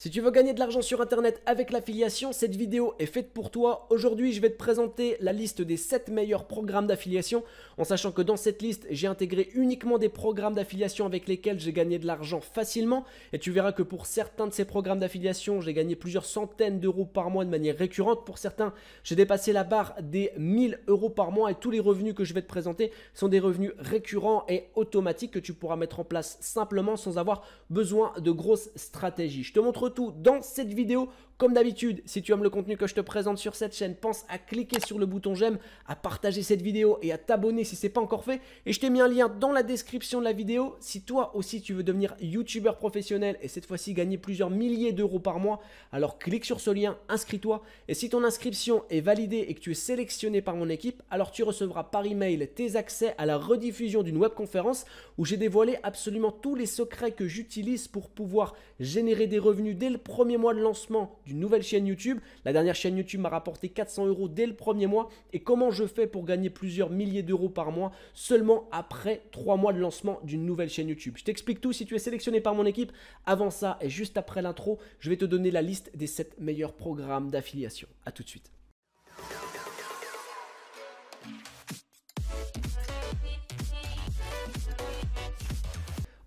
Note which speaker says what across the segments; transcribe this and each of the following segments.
Speaker 1: Si tu veux gagner de l'argent sur internet avec l'affiliation, cette vidéo est faite pour toi. Aujourd'hui, je vais te présenter la liste des 7 meilleurs programmes d'affiliation, en sachant que dans cette liste, j'ai intégré uniquement des programmes d'affiliation avec lesquels j'ai gagné de l'argent facilement. Et tu verras que pour certains de ces programmes d'affiliation, j'ai gagné plusieurs centaines d'euros par mois de manière récurrente. Pour certains, j'ai dépassé la barre des 1000 euros par mois et tous les revenus que je vais te présenter sont des revenus récurrents et automatiques que tu pourras mettre en place simplement sans avoir besoin de grosses stratégies. Je te montre tout dans cette vidéo comme d'habitude, si tu aimes le contenu que je te présente sur cette chaîne, pense à cliquer sur le bouton j'aime, à partager cette vidéo et à t'abonner si ce n'est pas encore fait. Et je t'ai mis un lien dans la description de la vidéo. Si toi aussi tu veux devenir youtubeur professionnel et cette fois-ci gagner plusieurs milliers d'euros par mois, alors clique sur ce lien, inscris-toi. Et si ton inscription est validée et que tu es sélectionné par mon équipe, alors tu recevras par email tes accès à la rediffusion d'une webconférence où j'ai dévoilé absolument tous les secrets que j'utilise pour pouvoir générer des revenus dès le premier mois de lancement nouvelle chaîne YouTube. La dernière chaîne YouTube m'a rapporté 400 euros dès le premier mois. Et comment je fais pour gagner plusieurs milliers d'euros par mois seulement après trois mois de lancement d'une nouvelle chaîne YouTube Je t'explique tout si tu es sélectionné par mon équipe. Avant ça et juste après l'intro, je vais te donner la liste des 7 meilleurs programmes d'affiliation. à tout de suite.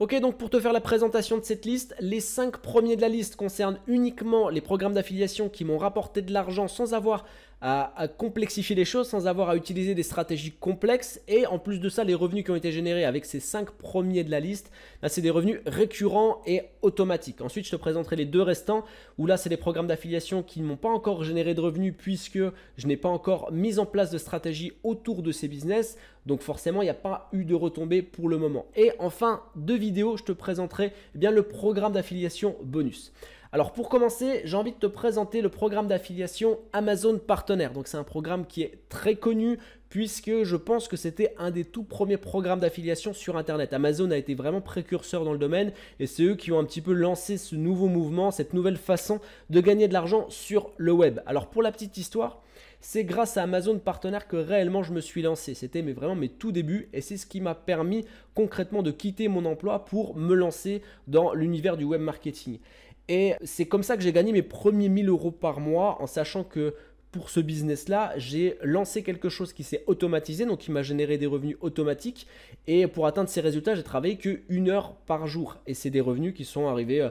Speaker 1: Ok, donc pour te faire la présentation de cette liste, les 5 premiers de la liste concernent uniquement les programmes d'affiliation qui m'ont rapporté de l'argent sans avoir à, complexifier les choses sans avoir à utiliser des stratégies complexes. Et en plus de ça, les revenus qui ont été générés avec ces 5 premiers de la liste, bah, c'est des revenus récurrents et automatiques. Ensuite, je te présenterai les deux restants, où là, c'est des programmes d'affiliation qui ne m'ont pas encore généré de revenus puisque je n'ai pas encore mis en place de stratégie autour de ces business. Donc forcément, il n'y a pas eu de retombées pour le moment. Et enfin deux vidéos je te présenterai eh bien le programme d'affiliation bonus. Alors pour commencer, j'ai envie de te présenter le programme d'affiliation Amazon Partenaire. Donc c'est un programme qui est très connu puisque je pense que c'était un des tout premiers programmes d'affiliation sur Internet. Amazon a été vraiment précurseur dans le domaine et c'est eux qui ont un petit peu lancé ce nouveau mouvement, cette nouvelle façon de gagner de l'argent sur le web. Alors pour la petite histoire, c'est grâce à Amazon Partenaire que réellement je me suis lancé. C'était vraiment mes tout débuts et c'est ce qui m'a permis concrètement de quitter mon emploi pour me lancer dans l'univers du web marketing. Et c'est comme ça que j'ai gagné mes premiers 1000 euros par mois en sachant que pour ce business-là, j'ai lancé quelque chose qui s'est automatisé, donc qui m'a généré des revenus automatiques. Et pour atteindre ces résultats, j'ai travaillé qu'une heure par jour. Et c'est des revenus qui sont arrivés euh,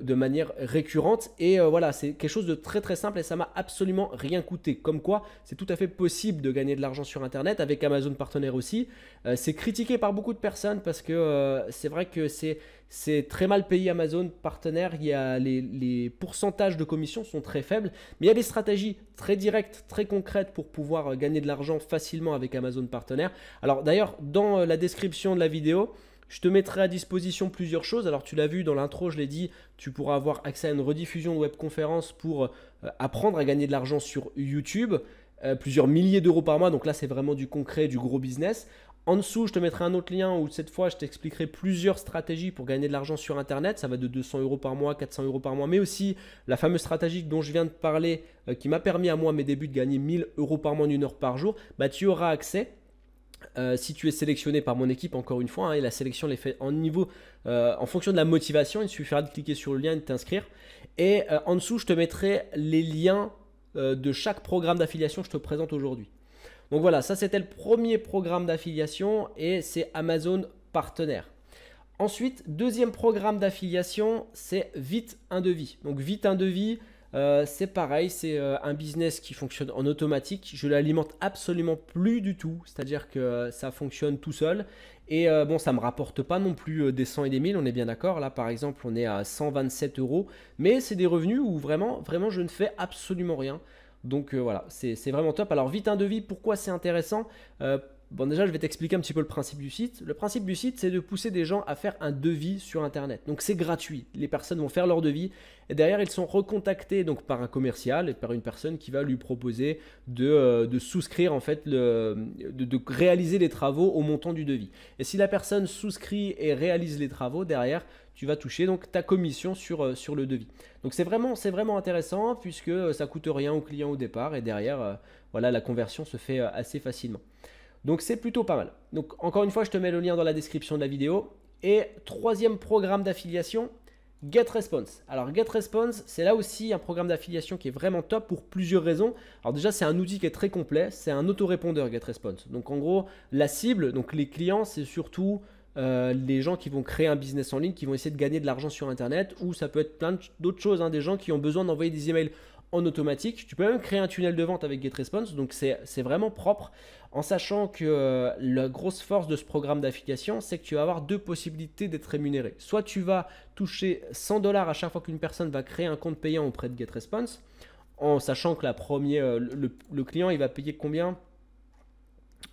Speaker 1: de, manière récurrente. Et euh, voilà, c'est quelque chose de très très simple et ça m'a absolument rien coûté. Comme quoi, c'est tout à fait possible de gagner de l'argent sur Internet avec Amazon partenaire aussi. Euh, c'est critiqué par beaucoup de personnes parce que c'est vrai que c'est c'est très mal payé Amazon partenaire, il a les, pourcentages de commissions sont très faibles, mais il y a des stratégies très directes, très concrètes pour pouvoir euh, gagner de l'argent facilement avec Amazon partenaire. Alors d'ailleurs, dans euh, la description de la vidéo, je te mettrai à disposition plusieurs choses. Alors tu l'as vu dans l'intro, je l'ai dit, tu pourras avoir accès à une rediffusion de webconférence pour euh, apprendre à gagner de l'argent sur YouTube. plusieurs milliers d'euros par mois. Donc là, c'est vraiment du concret, du gros business. En dessous, je te mettrai un autre lien où cette fois, je t'expliquerai plusieurs stratégies pour gagner de l'argent sur Internet. Ça va de 200 euros par mois, 400 euros par mois, mais aussi la fameuse stratégie dont je viens de parler, euh, qui m'a permis à moi, mes débuts, de gagner 1000 euros par mois d'une heure par jour. Bah, tu auras accès euh, si tu es sélectionné par mon équipe, encore une fois, hein, et la sélection est fait en niveau, euh, en fonction de la motivation, il suffira de cliquer sur le lien et de t'inscrire. Et en dessous, je te mettrai les liens de chaque programme d'affiliation que je te présente aujourd'hui. Donc voilà, ça c'était le premier programme d'affiliation et c'est Amazon partenaire. Ensuite, deuxième programme d'affiliation, c'est Vite un devis. Donc Vite un devis, euh, c'est pareil, c'est euh, un business qui fonctionne en automatique. Je l'alimente absolument plus du tout, c'est-à-dire que euh, ça fonctionne tout seul. Et bon, ça ne me rapporte pas non plus des 100 et des 1000, on est bien d'accord. Là, par exemple, on est à 127 euros, mais c'est des revenus où vraiment, vraiment, je ne fais absolument rien. Donc euh, voilà, c'est vraiment top. Alors vite un devis, pourquoi c'est intéressant euh, Bon, déjà, je vais t'expliquer un petit peu le principe du site. Le principe du site, c'est de pousser des gens à faire un devis sur Internet. Donc, c'est gratuit. Les personnes vont faire leur devis et derrière, ils sont recontactés donc par un commercial et par une personne qui va lui proposer de, euh, souscrire en fait, de, réaliser les travaux au montant du devis. Et si la personne souscrit et réalise les travaux derrière, tu vas toucher donc ta commission sur, euh, sur le devis. Donc c'est vraiment, c'est vraiment intéressant puisque euh, ça coûte rien au client au départ et derrière, euh, voilà, la conversion se fait assez facilement. Donc c'est plutôt pas mal. Donc encore une fois, je te mets le lien dans la description de la vidéo. Et troisième programme d'affiliation, GetResponse. Alors GetResponse, c'est là aussi un programme d'affiliation qui est vraiment top pour plusieurs raisons. Alors déjà, c'est un outil qui est très complet, c'est un répondeur GetResponse. Donc en gros, la cible, donc les clients, c'est surtout euh, les gens qui vont créer un business en ligne, qui vont essayer de gagner de l'argent sur Internet, ou ça peut être plein d'autres choses, hein, des gens qui ont besoin d'envoyer des emails en automatique. Tu peux même créer un tunnel de vente avec GetResponse, donc c'est vraiment propre, en sachant que euh, la grosse force de ce programme d'affiliation, c'est que tu vas avoir deux possibilités d'être rémunéré. Soit tu vas toucher 100 dollars à chaque fois qu'une personne va créer un compte payant auprès de GetResponse, en sachant que la première, euh, le, le client, il va payer combien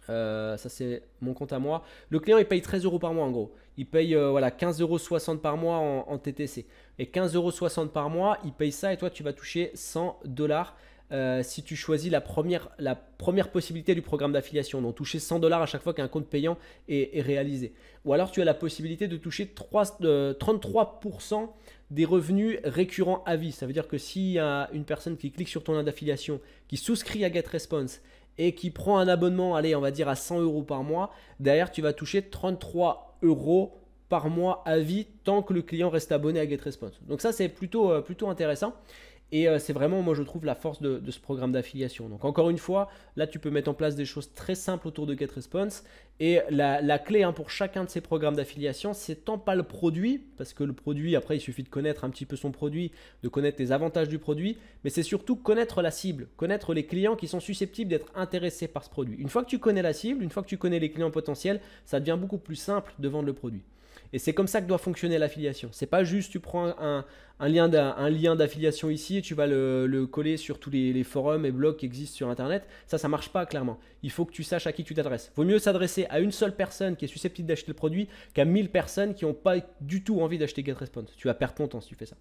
Speaker 1: euh, ça c'est mon compte à moi. Le client il paye 13 euros par mois en gros. Il paye euh, voilà 15,60 euros par mois en, TTC. Et 15,60 euros par mois, il paye ça et toi tu vas toucher 100 dollars euh, si tu choisis la première, la première possibilité du programme d'affiliation. Donc toucher 100 dollars à chaque fois qu'un compte payant est, réalisé. Ou alors tu as la possibilité de toucher 33% des revenus récurrents à vie. Ça veut dire que si une personne qui clique sur ton lien d'affiliation, qui souscrit à GetResponse et qui prend un abonnement, allez, on va dire à 100 euros par mois, derrière, tu vas toucher 33 euros par mois à vie tant que le client reste abonné à GetResponse. Donc ça, c'est plutôt, euh, plutôt intéressant. Et euh, c'est vraiment, moi je trouve, la force de, ce programme d'affiliation. Donc encore une fois, là tu peux mettre en place des choses très simples autour de GetResponse. Et la, clé hein, pour chacun de ces programmes d'affiliation, c'est tant pas le produit, parce que le produit, après il suffit de connaître un petit peu son produit, de connaître les avantages du produit, mais c'est surtout connaître la cible, connaître les clients qui sont susceptibles d'être intéressés par ce produit. Une fois que tu connais la cible, une fois que tu connais les clients potentiels, ça devient beaucoup plus simple de vendre le produit. Et c'est comme ça que doit fonctionner l'affiliation. C'est pas juste tu prends un, lien, d'affiliation ici et tu vas le, coller sur tous les, forums et blogs qui existent sur Internet. Ça, ça marche pas clairement. Il faut que tu saches à qui tu t'adresses. Vaut mieux s'adresser à une seule personne qui est susceptible d'acheter le produit qu'à 1000 personnes qui n'ont pas du tout envie d'acheter GetResponse. Tu vas perdre ton temps si tu fais ça.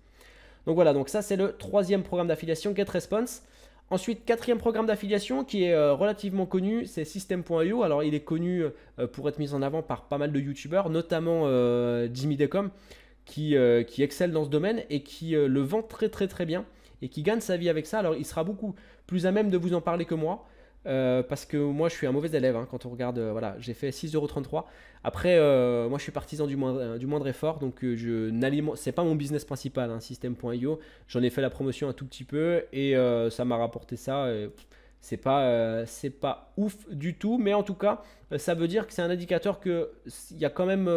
Speaker 1: Donc voilà, donc ça c'est le troisième programme d'affiliation GetResponse. Ensuite, quatrième programme d'affiliation qui est euh, relativement connu, c'est System.io. Alors, il est connu euh, pour être mis en avant par pas mal de YouTubeurs, notamment euh, Jimmy Decom, qui, qui, excelle dans ce domaine et qui le vend très très très bien et qui gagne sa vie avec ça. Alors, il sera beaucoup plus à même de vous en parler que moi. Euh, parce que moi je suis un mauvais élève hein, quand on regarde. Euh, voilà, j'ai fait 6,33€. Après, euh, moi je suis partisan du moindre, du moindre effort, donc je n'alimente. C'est pas mon business principal, hein, système.io J'en ai fait la promotion un tout petit peu et ça m'a rapporté ça. c'est pas, c'est pas ouf du tout, mais en tout cas, ça veut dire que c'est un indicateur qu'il y a quand même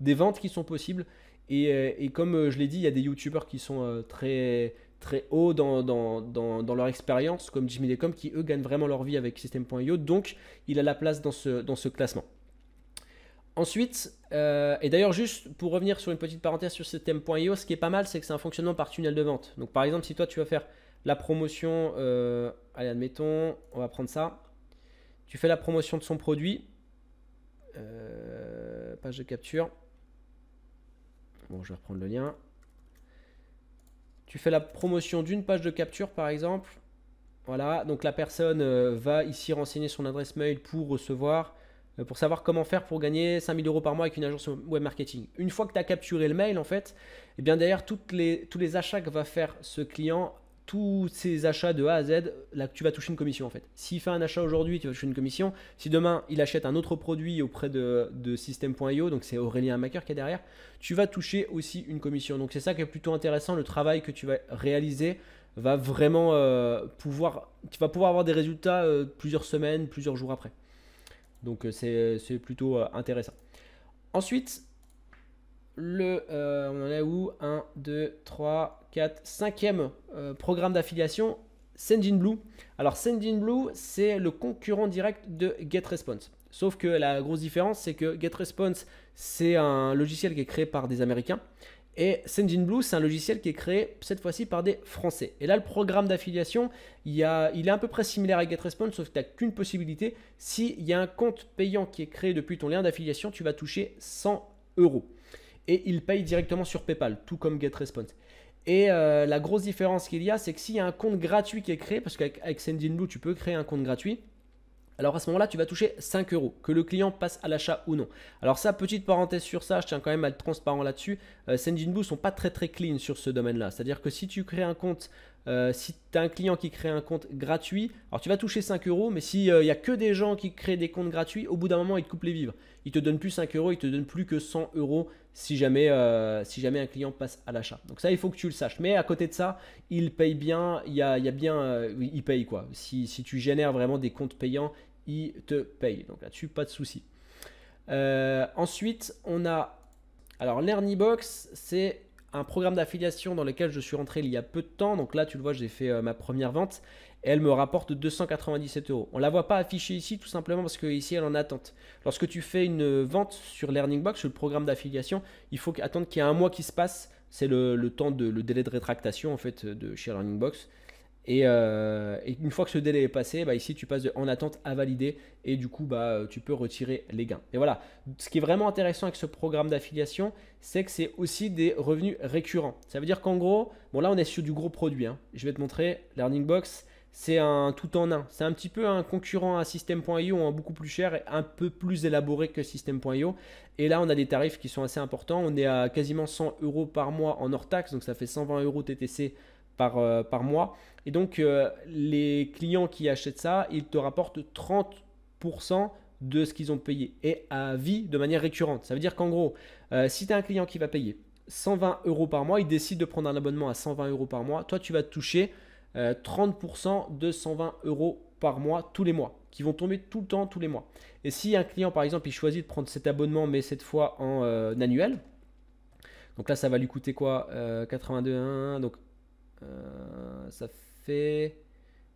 Speaker 1: des ventes qui sont possibles. Et, et comme je l'ai dit, il y a des youtubeurs qui sont très très haut dans, leur expérience, comme Jimmy Decom, qui eux gagnent vraiment leur vie avec System.io. Donc, il a la place dans ce, dans ce classement. Ensuite, euh, et d'ailleurs juste pour revenir sur une petite parenthèse sur System.io, ce qui est pas mal, c'est que c'est un fonctionnement par tunnel de vente. Donc par exemple, si toi tu vas faire la promotion, euh, allez admettons, on va prendre ça, tu fais la promotion de son produit, euh, page de capture, bon je vais reprendre le lien, tu fais la promotion d'une page de capture, par exemple. Voilà, donc la personne euh, va ici renseigner son adresse mail pour recevoir, euh, pour savoir comment faire pour gagner 5000 euros par mois avec une agence web marketing. Une fois que tu as capturé le mail, en fait, et eh bien d'ailleurs toutes les, tous les achats que va faire ce client tous ces achats de A à Z, là, tu vas toucher une commission en fait. S'il fait un achat aujourd'hui, tu vas toucher une commission. Si demain il achète un autre produit auprès de, de System.io, donc c'est Aurélien Maker qui est derrière, tu vas toucher aussi une commission. Donc c'est ça qui est plutôt intéressant. Le travail que tu vas réaliser va vraiment euh, pouvoir, tu vas pouvoir avoir des résultats euh, plusieurs semaines, plusieurs jours après. Donc euh, c'est plutôt intéressant. Ensuite, le, on en est où 1, 2, 3, cinquième euh, programme d'affiliation, Sendinblue. Alors Sendinblue, c'est le concurrent direct de GetResponse. Sauf que la grosse différence, c'est que GetResponse, c'est un logiciel qui est créé par des Américains. Et Sendinblue, c'est un logiciel qui est créé cette fois-ci par des Français. Et là, le programme d'affiliation, il, il est à peu près similaire à GetResponse, sauf que tu n'as qu'une possibilité. S'il y a un compte payant qui est créé depuis ton lien d'affiliation, tu vas toucher 100 euros. Et il paye directement sur PayPal, tout comme GetResponse. Et euh, la grosse différence qu'il y a, c'est que s'il y a un compte gratuit qui est créé, parce qu'avec Sendinblue, tu peux créer un compte gratuit, alors à ce moment-là, tu vas toucher 5 euros, que le client passe à l'achat ou non. Alors ça, petite parenthèse sur ça, je tiens quand même à être transparent là-dessus. Euh, Sendinblue sont pas très très clean sur ce domaine-là. C'est-à-dire que si tu crées un compte euh, si tu as un client qui crée un compte gratuit, alors tu vas toucher 5 euros, mais s'il n'y euh, a que des gens qui créent des comptes gratuits, au bout d'un moment, ils te coupent les vivres. Ils te donnent plus 5 euros, ils te donnent plus que 100 euros si jamais, euh, si jamais un client passe à l'achat. Donc ça, il faut que tu le saches. Mais à côté de ça, il paye bien, il y a, y a, bien, il paye quoi. Si, tu génères vraiment des comptes payants, ils te paye. Donc là-dessus, pas de souci. ensuite, on a alors l'Ernie Box, c'est un programme d'affiliation dans lequel je suis rentré il y a peu de temps. Donc là, tu le vois, j'ai fait euh, ma première vente elle me rapporte 297 euros. On la voit pas affichée ici tout simplement parce qu'ici elle en attente. Lorsque tu fais une vente sur Learning Box, sur le programme d'affiliation, il faut attendre qu'il y ait un mois qui se passe. C'est le, temps de le délai de rétractation en fait de chez Learning Box. Euh, et, une fois que ce délai est passé, bah, ici tu passes en attente à valider et du coup bah, euh, tu peux retirer les gains. Et voilà, ce qui est vraiment intéressant avec ce programme d'affiliation, c'est que c'est aussi des revenus récurrents. Ça veut dire qu'en gros, bon là on est sur du gros produit, hein. je vais te montrer, Learning Box, c'est un tout en un. C'est un petit peu un concurrent à System.io, beaucoup plus cher et un peu plus élaboré que System.io. Et là, on a des tarifs qui sont assez importants. On est à quasiment 100 euros par mois en hors taxe, donc ça fait 120 euros TTC par, euh, par mois. Et donc, euh, les clients qui achètent ça, ils te rapportent 30% de ce qu'ils ont payé et à vie de manière récurrente. Ça veut dire qu'en gros, euh, si tu as un client qui va payer 120 euros par mois, il décide de prendre un abonnement à 120 euros par mois, toi tu vas toucher 30% euh, de 120 euros par mois tous les mois, qui vont tomber tout le temps, tous les mois. Et si un client par exemple, il choisit de prendre cet abonnement, mais cette fois en annuel, donc là ça va lui coûter quoi 82,1, donc ça fait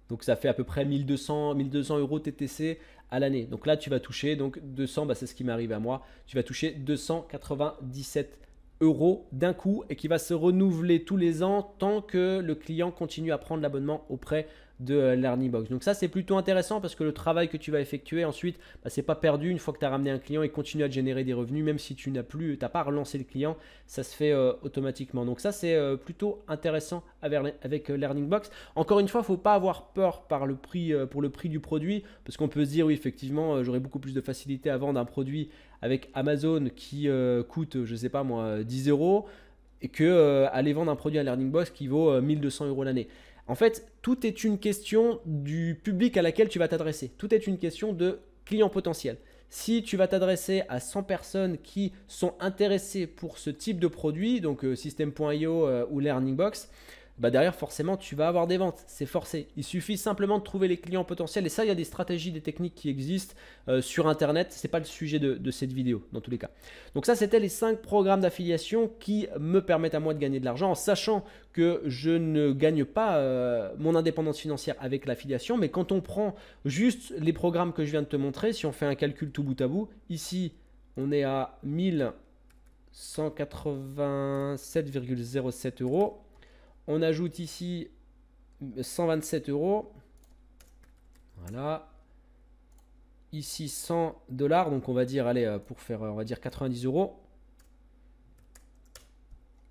Speaker 1: donc ça fait à peu près 1200, 1200 euros TTC à l'année. Donc là, tu vas toucher donc 200, bah, c'est ce qui m'arrive à moi. Tu vas toucher 297 euros d'un coup et qui va se renouveler tous les ans tant que le client continue à prendre l'abonnement auprès de l'earning Box. Donc ça c'est plutôt intéressant parce que le travail que tu vas effectuer ensuite, bah, c'est pas perdu une fois que tu as ramené un client et continue à générer des revenus même si tu n'as plus, t'as pas relancé le client, ça se fait euh, automatiquement. Donc ça c'est euh, plutôt intéressant avec, avec euh, Learning Box. Encore une fois, faut pas avoir peur par le prix pour le prix du produit parce qu'on peut se dire oui effectivement j'aurais beaucoup plus de facilité à vendre un produit avec Amazon qui euh, coûte, je sais pas moi, 10 euros, et que euh, aller vendre un produit à Learning Box qui vaut 1200 euh, euros l'année. En fait, tout est une question du public à laquelle tu vas t'adresser. Tout est une question de client potentiel. Si tu vas t'adresser à 100 personnes qui sont intéressées pour ce type de produit, donc System.io ou Learning Box, bah, derrière forcément tu vas avoir des ventes, c'est forcé. Il suffit simplement de trouver les clients potentiels et ça il y a des stratégies, des techniques qui existent euh, sur internet, ce n'est pas le sujet de, cette vidéo dans tous les cas. Donc ça c'était les 5 programmes d'affiliation qui me permettent à moi de gagner de l'argent en sachant que je ne gagne pas euh, mon indépendance financière avec l'affiliation, mais quand on prend juste les programmes que je viens de te montrer, si on fait un calcul tout bout à bout, ici on est à 1187,07 euros on ajoute ici 127 euros. Voilà. Ici 100 dollars. Donc on va dire, allez, euh, pour faire, euh, on va dire 90 euros.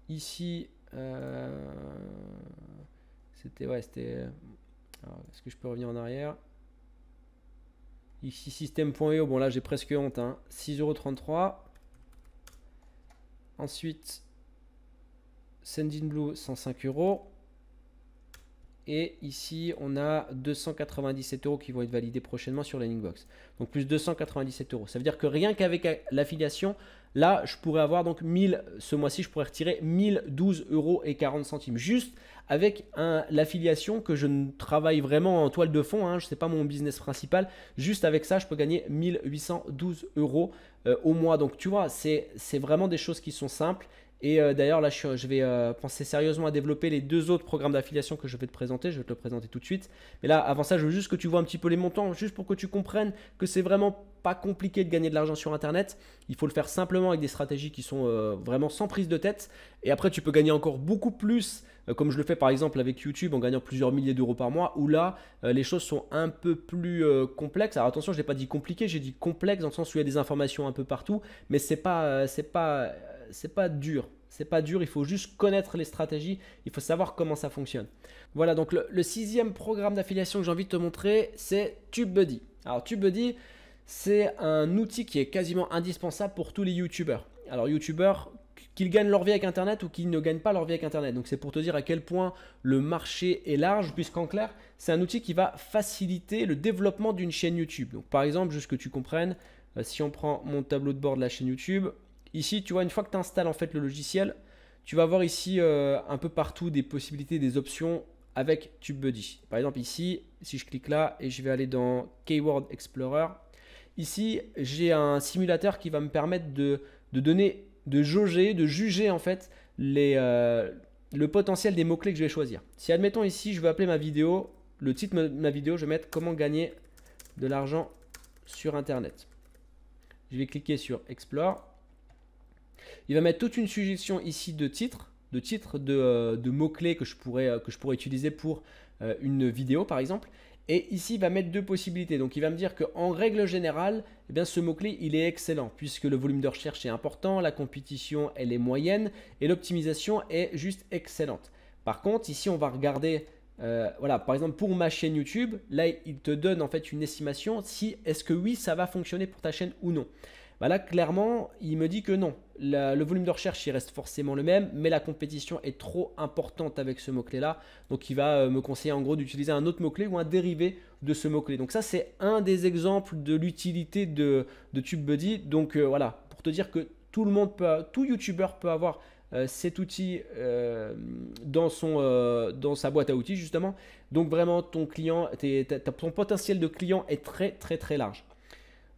Speaker 1: Ici, euh, c'était, ouais, c'était. Est-ce que je peux revenir en arrière Ici, système.io. E bon, là, j'ai presque honte. Hein. 6,33 euros. Ensuite, Sending Blue 105 euros. Et ici, on a 297 euros qui vont être validés prochainement sur Landingbox. Donc plus 297 euros. Ça veut dire que rien qu'avec l'affiliation, là, je pourrais avoir donc 1000, ce mois-ci, je pourrais retirer 1012 euros et 40 centimes. Juste avec l'affiliation que je ne travaille vraiment en toile de fond, hein, je sais pas mon business principal, juste avec ça, je peux gagner 1812 euros euh, au mois. Donc tu vois, c'est vraiment des choses qui sont simples et euh, d'ailleurs, là, je, vais euh, penser sérieusement à développer les deux autres programmes d'affiliation que je vais te présenter. Je vais te le présenter tout de suite. Mais là, avant ça, je veux juste que tu vois un petit peu les montants, juste pour que tu comprennes que c'est vraiment pas compliqué de gagner de l'argent sur Internet. Il faut le faire simplement avec des stratégies qui sont euh, vraiment sans prise de tête. Et après, tu peux gagner encore beaucoup plus, comme je le fais par exemple avec YouTube, en gagnant plusieurs milliers d'euros par mois, où là, les choses sont un peu plus complexes. Alors attention, je n'ai pas dit compliqué, j'ai dit complexe dans le sens où il y a des informations un peu partout, mais c'est pas, c'est pas c'est pas dur. C'est pas dur, il faut juste connaître les stratégies, il faut savoir comment ça fonctionne. Voilà, donc le, sixième programme d'affiliation que j'ai envie de te montrer, c'est TubeBuddy. Alors TubeBuddy, c'est un outil qui est quasiment indispensable pour tous les YouTubers. Alors YouTubers, qu'ils gagnent leur vie avec Internet ou qu'ils ne gagnent pas leur vie avec Internet. Donc c'est pour te dire à quel point le marché est large, puisqu'en clair, c'est un outil qui va faciliter le développement d'une chaîne YouTube. Donc par exemple, juste que tu comprennes, euh, si on prend mon tableau de bord de la chaîne YouTube, Ici, tu vois, une fois que tu installes en fait le logiciel, tu vas voir ici euh, un peu partout des possibilités, des options avec TubeBuddy. Par exemple ici, si je clique là et je vais aller dans Keyword Explorer, ici j'ai un simulateur qui va me permettre de, donner, de jauger, de juger en fait les, euh, le potentiel des mots-clés que je vais choisir. Si admettons ici, je vais appeler ma vidéo, le titre de ma vidéo, je vais mettre comment gagner de l'argent sur Internet. Je vais cliquer sur Explore. Il va mettre toute une suggestion ici de titres, de titres de, euh, mots-clés que, je pourrais, euh, que je pourrais utiliser pour euh, une vidéo par exemple. Et ici, il va mettre deux possibilités. Donc, il va me dire qu'en règle générale, eh bien, ce mot-clé, il est excellent, puisque le volume de recherche est important, la compétition, elle est moyenne, et l'optimisation est juste excellente. Par contre, ici, on va regarder, voilà, par exemple, pour ma chaîne YouTube, là, il te donne en fait une estimation si est-ce que oui, ça va fonctionner pour ta chaîne ou non. Voilà, bah là, clairement, il me dit que non le volume de recherche, il reste forcément le même, mais la compétition est trop importante avec ce mot-clé-là. Donc, il va euh, me conseiller en gros d'utiliser un autre mot-clé ou un dérivé de ce mot-clé. Donc, ça, c'est un des exemples de l'utilité de, de TubeBuddy. Donc, euh, voilà, pour te dire que tout le monde peut, tout YouTuber peut avoir euh, cet outil dans, son, dans sa boîte à outils justement. Donc vraiment ton client, ton potentiel de client est très très très large.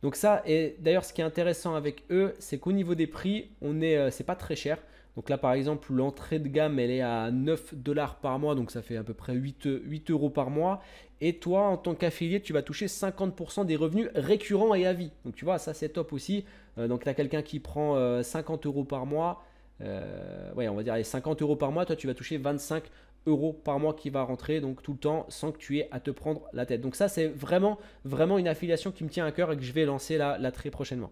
Speaker 1: Donc ça, et d'ailleurs ce qui est intéressant avec eux, c'est qu'au niveau des prix, on est, euh, c'est pas très cher. Donc là par exemple, l'entrée de gamme, elle est à 9 dollars par mois, donc ça fait à peu près 8, 8 euros par mois. Et toi, en tant qu'affilié, tu vas toucher 50% des revenus récurrents et à vie. Donc tu vois, ça c'est top aussi. Euh, donc tu as quelqu'un qui prend 50 euh, euros par mois. ouais, on va dire les 50 euros par mois, toi tu vas toucher 25 euros par mois qui va rentrer, donc tout le temps, sans que tu aies à te prendre la tête. Donc ça, c'est vraiment, vraiment une affiliation qui me tient à cœur et que je vais lancer là, très prochainement.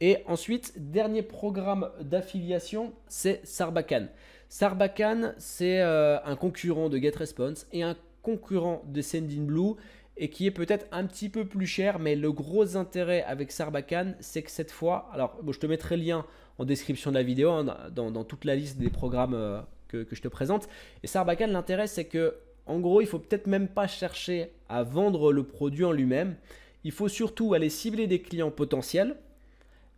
Speaker 1: Et ensuite, dernier programme d'affiliation, c'est Sarbacane. Sarbacane, c'est euh, un concurrent de GetResponse et un concurrent de blue et qui est peut-être un petit peu plus cher, mais le gros intérêt avec Sarbacane, c'est que cette fois, alors je te mettrai le lien en description de la vidéo, hein, dans, toute la liste des programmes euh, que, je te présente. Et Sarbacane, l'intérêt, c'est que, en gros, il faut peut-être même pas chercher à vendre le produit en lui-même. Il faut surtout aller cibler des clients potentiels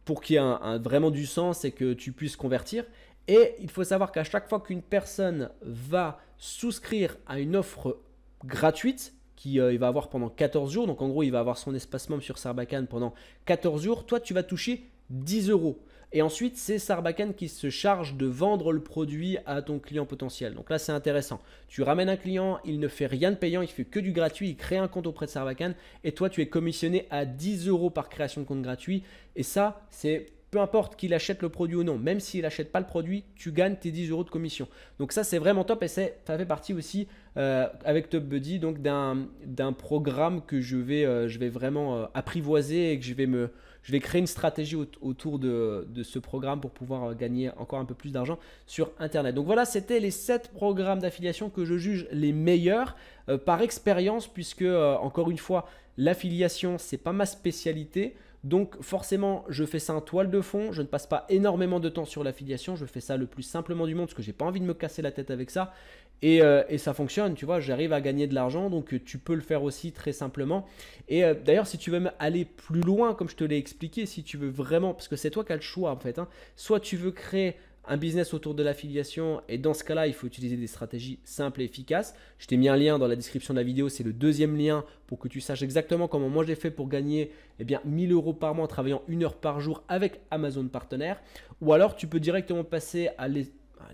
Speaker 1: pour qu'il y ait vraiment du sens et que tu puisses convertir. Et il faut savoir qu'à chaque fois qu'une personne va souscrire à une offre gratuite, qui euh, va avoir pendant 14 jours, donc en gros il va avoir son espace membre sur Sarbacane pendant 14 jours, toi tu vas toucher 10 euros. Et ensuite, c'est Sarbacane qui se charge de vendre le produit à ton client potentiel. Donc là, c'est intéressant. Tu ramènes un client, il ne fait rien de payant, il fait que du gratuit, il crée un compte auprès de Sarbacane et toi, tu es commissionné à 10 euros par création de compte gratuit. Et ça, c'est peu importe qu'il achète le produit ou non, même s'il n'achète pas le produit, tu gagnes tes 10 euros de commission. Donc ça, c'est vraiment top et ça fait partie aussi euh, avec Top Buddy d'un programme que je vais, euh, je vais vraiment euh, apprivoiser et que je vais me, je vais créer une stratégie autour de, ce programme pour pouvoir euh, gagner encore un peu plus d'argent sur Internet. Donc voilà, c'était les 7 programmes d'affiliation que je juge les meilleurs euh, par expérience, puisque euh, encore une fois, l'affiliation, c'est pas ma spécialité. Donc forcément, je fais ça en toile de fond, je ne passe pas énormément de temps sur l'affiliation, je fais ça le plus simplement du monde parce que j'ai pas envie de me casser la tête avec ça. Et, euh, ça fonctionne, tu vois, j'arrive à gagner de l'argent, donc euh, tu peux le faire aussi très simplement. Et euh, d'ailleurs, si tu veux aller plus loin, comme je te l'ai expliqué, si tu veux vraiment, parce que c'est toi qui as le choix en fait, hein. soit tu veux créer un business autour de l'affiliation. Et dans ce cas-là, il faut utiliser des stratégies simples et efficaces. Je t'ai mis un lien dans la description de la vidéo, c'est le deuxième lien pour que tu saches exactement comment moi j'ai fait pour gagner eh bien, 1000 euros par mois en travaillant une heure par jour avec Amazon partenaires Ou alors tu peux directement passer à les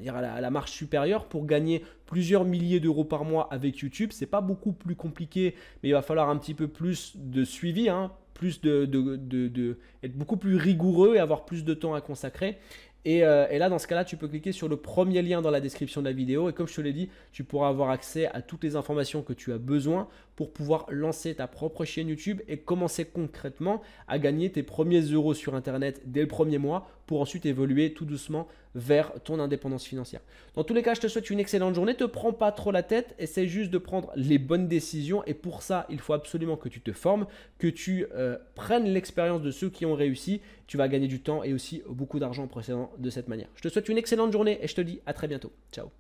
Speaker 1: à la, à marche supérieure pour gagner plusieurs milliers d'euros par mois avec YouTube. C'est pas beaucoup plus compliqué, mais il va falloir un petit peu plus de suivi, hein, plus de, de, de, de, être beaucoup plus rigoureux et avoir plus de temps à consacrer. Euh, et, là, dans ce cas-là, tu peux cliquer sur le premier lien dans la description de la vidéo. Et comme je te l'ai dit, tu pourras avoir accès à toutes les informations que tu as besoin pour pouvoir lancer ta propre chaîne YouTube et commencer concrètement à gagner tes premiers euros sur Internet dès le premier mois pour ensuite évoluer tout doucement vers ton indépendance financière. Dans tous les cas, je te souhaite une excellente journée. Te prends pas trop la tête, essaie juste de prendre les bonnes décisions. Et pour ça, il faut absolument que tu te formes, que tu euh, prennes l'expérience de ceux qui ont réussi. Tu vas gagner du temps et aussi beaucoup d'argent en procédant de cette manière. Je te souhaite une excellente journée et je te dis à très bientôt. Ciao